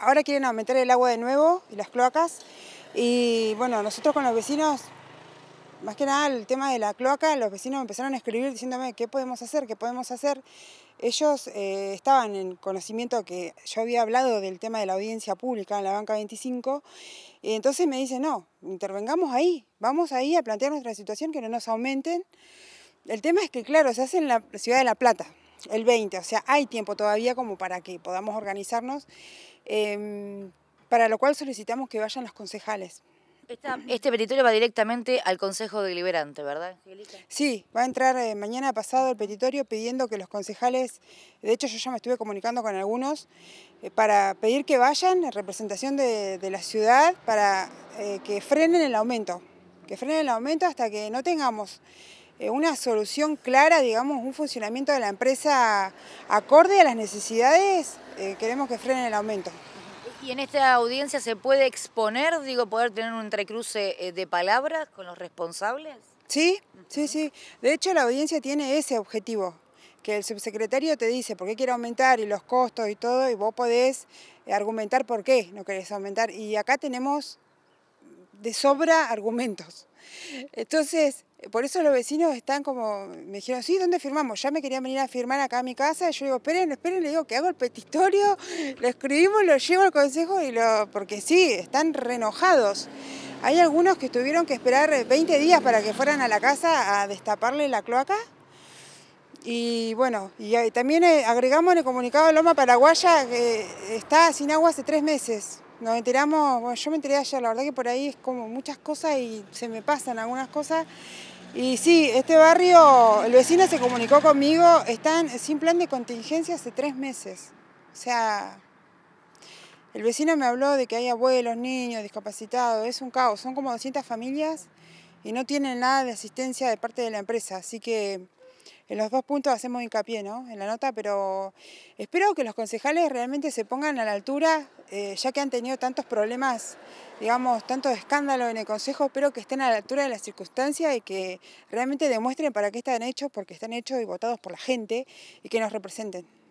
Ahora quieren aumentar el agua de nuevo y las cloacas. Y bueno, nosotros con los vecinos, más que nada el tema de la cloaca, los vecinos empezaron a escribir diciéndome qué podemos hacer, qué podemos hacer. Ellos eh, estaban en conocimiento que yo había hablado del tema de la audiencia pública en la banca 25, y entonces me dicen, no, intervengamos ahí, vamos ahí a plantear nuestra situación, que no nos aumenten. El tema es que, claro, se hace en la ciudad de La Plata, el 20, o sea, hay tiempo todavía como para que podamos organizarnos, em, para lo cual solicitamos que vayan los concejales. este petitorio va directamente al Consejo Deliberante, ¿verdad, Sí, va a entrar eh, mañana pasado el petitorio pidiendo que los concejales, de hecho yo ya me estuve comunicando con algunos, eh, para pedir que vayan en representación de, la ciudad para eh, que frenen el aumento, que frenen el aumento hasta que no tengamos eh, una solución clara, digamos, un funcionamiento de la empresa acorde a las necesidades, eh, queremos que frenen el aumento. ¿Y en esta audiencia se puede exponer, digo, poder tener un entrecruce eh, de palabras con los responsables? Sí, sí, sí. De hecho, la audiencia tiene ese objetivo, que el subsecretario te dice por qué quiere aumentar y los costos y todo, y vos podés argumentar por qué no querés aumentar. Y acá tenemos de sobra argumentos. Entonces, por eso los vecinos están como, me dijeron, sí, ¿dónde firmamos? Ya me querían venir a firmar acá a mi casa. Y yo digo, esperen, esperen, le digo que hago el petitorio, lo escribimos, lo llevo al consejo y lo. porque sí, están renojados. Hay algunos que tuvieron que esperar 20 días para que fueran a la casa a destaparle la cloaca. Y bueno, y también eh, agregamos en el comunicado de Loma Paraguaya que está sin agua hace tres meses. Nos enteramos, bueno, yo me enteré ayer, la verdad que por ahí es como muchas cosas y se me pasan algunas cosas. Y sí, este barrio, el vecino se comunicó conmigo, están sin plan de contingencia hace tres meses. O sea, el vecino me habló de que hay abuelos, niños, discapacitados, es un caos, son como 200 familias y no tienen nada de asistencia de parte de la empresa, así que en los dos puntos hacemos hincapié ¿no? en la nota, pero espero que los concejales realmente se pongan a la altura, eh, ya que han tenido tantos problemas, digamos, tantos escándalos en el Consejo, espero que estén a la altura de las circunstancias y que realmente demuestren para qué están hechos, porque están hechos y votados por la gente y que nos representen.